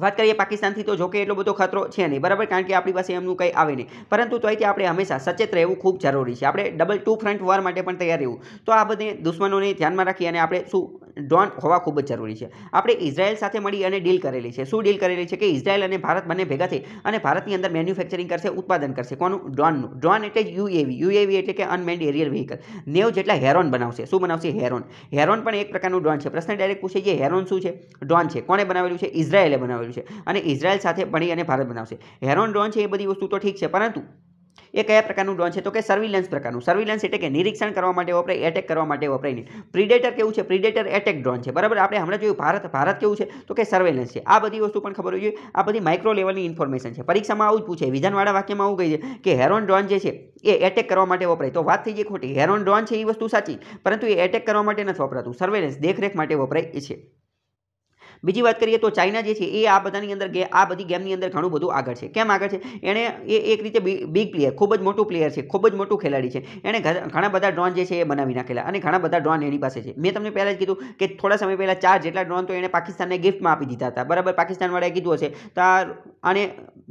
વાત કરીએ પાકિસ્તાનથી તો જોકે એટલો બધો ખતરો છે નહીં બરાબર કારણ કે આપણી પાસે એમનું કંઈ આવે નહીં પરંતુ તોયથી આપણે હંમેશા સચેત રહેવું ખૂબ જરૂરી છે આપણે ડબલ ટુ ફ્રન્ટ વોર માટે પણ તૈયાર રહેવું તો આ બધે દુશ્મનોને ધ્યાનમાં રાખી અને આપણે શું ડ્રોન હોવા ખૂબ જ જરૂરી છે આપણે ઇઝરાયલ સાથે મળી અને ડીલ કરેલી છે શું ડીલ કરેલી છે કે ઇઝરાયલ અને ભારત બંને ભેગા થઈ અને ભારતની અંદર મેન્યુફેક્ચરિંગ કરશે ઉત્પાદન કરશે કોનું ડ્રોનનું ડ્રોન એટલે જ યુએવી યુએવી એટલે કે અનમેન્ડ એરિયલ વ્હીકલ નેવ જેટલા હેરોન બનાવશે શું બનાવશે હેરોન હેરોન પણ એક પ્રકારનું ડ્રોન છે પ્રશ્ન ડાયરેક્ટ પૂછે છે હેરોન શું છે ડ્રોન છે કોણે બનાવેલું છે ઇઝરાયલે બનાવેલું આવેલું છે અને ઇઝરાયલ સાથે ભણી અને ભારત બનાવશે હેરોન ડ્રોન છે એ બધી વસ્તુ તો ઠીક છે પરંતુ એ કયા પ્રકારનું ડ્રોન છે તો કે સર્વિલન્સ પ્રકારનું સર્વિલન્સ એટલે કે નિરીક્ષણ કરવા માટે વપરાય એટેક કરવા માટે વપરાય નહીં પ્રિડેટર કેવું છે પ્રિડેટર એટેક ડ્રોન છે બરાબર આપણે હમણાં જોયું ભારત ભારત કેવું છે તો કે સર્વેલન્સ છે આ બધી વસ્તુ પણ ખબર હોય આ બધી માઇક્રો લેવલની ઇન્ફોર્મેશન છે પરીક્ષામાં આવું જ પૂછે વિધાનવાળા વાક્યમાં આવું કહીએ કે હેરોન ડ્રોન જે છે એ એટેક કરવા માટે વપરાય તો વાત થઈ જાય ખોટી હેરોન ડ્રોન છે એ વસ્તુ સાચી પરંતુ એ એટેક કરવા માટે નથી વપરાતું સર્વેલન્સ દેખરેખ માટે વપરાય છે બીજી વાત કરીએ તો ચાઇના જે છે એ આ બધાની અંદર આ બધી ગેમની અંદર ઘણું બધું આગળ છે કેમ આગળ છે એણે એ એક રીતે બિગ પ્લેયર ખૂબ જ મોટું પ્લેયર છે ખૂબ જ મોટું ખેલાડી છે એણે ઘણા બધા ડ્રોન જે છે એ બનાવી નાખેલા અને ઘણા બધા ડ્રોન એની પાસે છે મેં તમને પહેલાં જ કીધું કે થોડા સમય પહેલાં ચાર જેટલા ડ્રોન તો એણે પાકિસ્તાનને ગિફ્ટમાં આપી દીધા હતા બરાબર પાકિસ્તાનવાળાએ કીધું હશે તો અને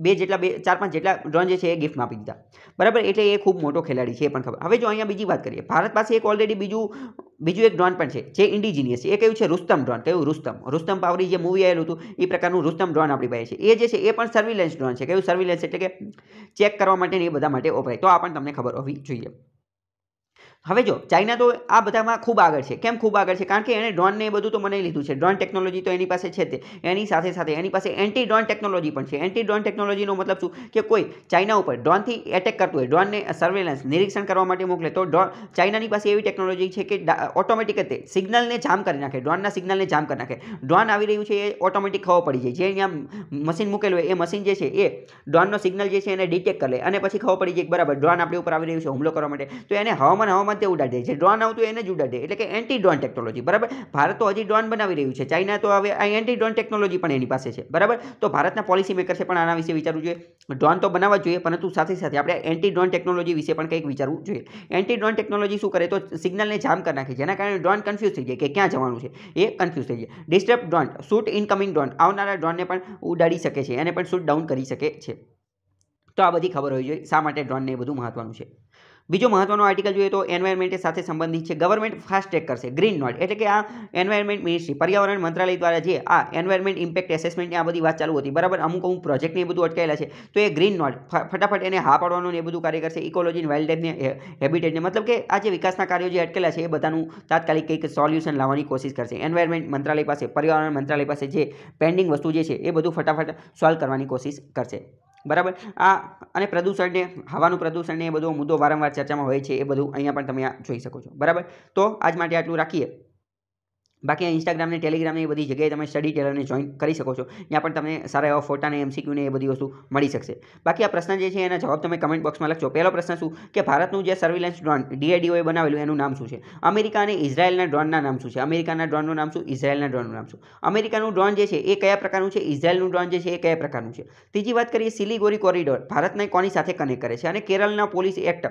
બે જેટલા બે ચાર પાંચ જેટલા ડ્રોન જે છે એ ગિફ્ટમાં આપી દીધા બરાબર એટલે એ ખૂબ મોટો ખેલાડી છે એ પણ ખબર હવે જો અહીંયા બીજી વાત કરીએ ભારત પાસે એક ઓલરેડી બીજું બીજું એક ડ્રોન પણ છે જે ઇન્ડિજિનિયસ છે એ કયું છે રુસ્તમ ડ્રોન કયું રુસ્તમ રુસ્તમ પાવરી જે મૂવી આવેલું હતું એ પ્રકારનું રુસ્તમ ડ્રોન આપણી પાસે છે એ જે છે એ પણ સર્વિલન્સ ડ્રોન છે કયું સર્વિલન્સ એટલે કે ચેક કરવા માટે ને એ બધા માટે વપરાય તો આ પણ તમને ખબર હોવી જોઈએ હવે જો ચાઇના તો આ બધામાં ખૂબ આગળ છે કેમ ખૂબ આગળ છે કારણ કે એણે ડ્રોનને એ બધું તો મનાવી લીધું છે ડ્રોન ટેકનોલોજી તો એની પાસે છે તે એની સાથે સાથે એની પાસે એન્ટી ડ્રોન ટેકનોલોજી પણ છે એન્ટી ડ્રોન ટેકનોલોજીનો મતલબ શું કે કોઈ ચાઇના ઉપર ડ્રોનથી એટેક કરતું હોય ડ્રોનને સર્વેલન્સ નિરીક્ષણ કરવા માટે મોકલે તો ડ્રોન ચાઇનાની પાસે એવી ટેકનોલોજી છે કે ઓટોમેટિક તે સિગ્નલને જામ કરી નાખે ડ્રોનના સિગ્નલને જામ કરી નાખે ડ્રોન આવી રહ્યું છે એ ઓટોમેટિક ખબર પડી જાય જે અહીંયા મશીન મૂકેલું હોય એ મશીન જે છે એ ડ્રોનનો સિગ્નલ જે છે એને ડિટેક્ટ કરે અને પછી ખબર પડી જાય બરાબર ડ્રોન આપણી ઉપર આવી રહ્યું છે હુમલો કરવા માટે તો એને હવામાન હવામાન ડ્રોનમાં તે ઉડાડી દે જે ડ્રોન આવતું એને જ ઉડાડે એટલે કે એન્ટી ડ્રોન ટેકનોલોજી બરાબર ભારત તો હજી ડ્રોન બનાવી રહ્યું છે ચાઇના તો હવે આ એન્ટી ડ્રોન ટેકનોલોજી પણ એની પાસે છે બરાબર તો ભારતના પોલિસી મેકર્સે પણ આના વિશે વિચારવું જોઈએ ડ્રોન તો બનાવવા જોઈએ પરંતુ સાથે સાથે આપણે એન્ટી ડ્રોન ટેકનોલોજી વિશે પણ કંઈક વિચારવું જોઈએ એન્ટી ડ્રોન ટેકનોલોજી શું કરે તો સિગ્નલને જામ કરી નાખે જેના કારણે ડ્રોન કન્ફ્યુઝ થઈ જાય કે ક્યાં જવાનું છે એ કન્ફ્યુઝ થઈ જાય disturb drone shoot incoming drone આવનારા ડ્રોનને પણ ઉડાડી શકે છે એને પણ શૂટ ડાઉન કરી શકે છે તો આ બધી ખબર હોવી જોઈએ શા માટે ડ્રોનને એ બધું મહત્ત્વનું છે બીજો મહત્વનો આર્ટિકલ જોઈએ તો એન્વાયરમેન્ટ સાથે સંબંધિત છે ગવર્મેન્ટ ફાસ્ટેગ કરશે ગ્રીન નોટ એટલે કે આ એન્વાયરમેન્ટ મિનિસ્ટ્રી પર્યાવરણ મંત્રાલય દ્વારા જે આ એન્વાયરમેન્ટ ઇમ્પેક્ટ એસેસમેન્ટની આ બધી વાત ચાલુ હતી બરાબર અમુક અમુક પ્રોજેક્ટને એ બધું અટકાયેલા છે તો એ ગ્રીન નોટ ફટાફટ એને હા પાડવાનું એ બધું કાર્ય કરશે ઇકોલોજી વાઇલ્ડ લાઈફને હેબિટેટને મતલબ કે આ જે વિકાસના કાર્યો જે અટકેલા છે એ બધાનું તાત્કાલિક કંઈક સોલ્યુશન લાવવાની કોશિશ કરશે એન્વાયરમેન્ટ મંત્રાલય પાસે પર્યાવરણ મંત્રાલય પાસે જે પેન્ડિંગ વસ્તુ જે છે એ બધું ફટાફટ સોલ્વ કરવાની કોશિશ કરશે બરાબર આ અને પ્રદૂષણને હવાનું પ્રદૂષણને એ બધો મુદ્દો વારંવાર ચર્ચામાં હોય છે એ બધું અહીંયા પણ તમે જોઈ શકો છો બરાબર તો આજ માટે આટલું રાખીએ બાકી ઇન્સ્ટાગ્રામને ટેલિગ્રામને એ બધી જગ્યાએ તમે સ્ટડી ટેલરને જોઈન કરી શકો છો ત્યાં પણ તમને સારા એવા ફોટાને એમસીક્યુને એ બધી વસ્તુ મળી શકશે બાકી આ પ્રશ્ન જે છે એના જવાબ તમે કમેન્ટ બોક્સમાં લખજો પહેલો પ્રશ્ન શું કે ભારતનું જે સર્વિલન્સ ડ્રોન ડીએડીઓએ બનાવેલું એનું નામ શું છે અમેરિકા અને ઇઝરાયલના ડ્રોનના નામ શું છે અમેરિકાના ડ્રોનનું નામ શું ઇઝરાયલના ડ્રોનનું નામ શું અમેરિકાનું ડ્રોન જે છે એ કયા પ્રકારનું છે ઇઝરાયલનું ડ્રોન જે છે એ કયા પ્રકારનું છે ત્રીજી વાત કરીએ સિલિગોરી કોરિડોર ભારતને કોની સાથે કનેક્ટ કરે છે અને કેરળના પોલીસ એક્ટ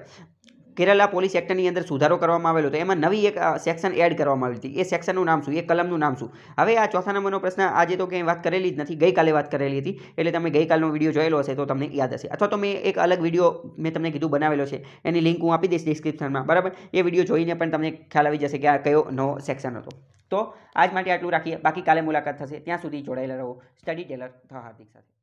કેરલા પોલીસ એક્ટની અંદર સુધારો કરવામાં આવેલો હતો એમાં નવી એક સેક્શન એડ કરવામાં આવી હતી એ સેક્શનનું નામ શું એ કલમનું નામ શું હવે આ ચોથા નંબરનો પ્રશ્ન આજે તો ક્યાંય વાત કરેલી જ નથી ગઈકાલે વાત કરેલી હતી એટલે તમે ગઈકાલનો વિડીયો જોયેલો હશે તો તમને યાદ હશે અથવા તો મેં એક અલગ વિડીયો મેં તમને કીધું બનાવેલો છે એની લિંક હું આપી દઈશ ડિસ્ક્રિપ્શનમાં બરાબર એ વિડીયો જોઈને પણ તમને ખ્યાલ આવી જશે કે આ કયો નવો સેક્શન હતો તો આજ માટે આટલું રાખીએ બાકી કાલે મુલાકાત થશે ત્યાં સુધી જોડાયેલા રહો સ્ટડી ટેલર થા હાર્દિક સાથે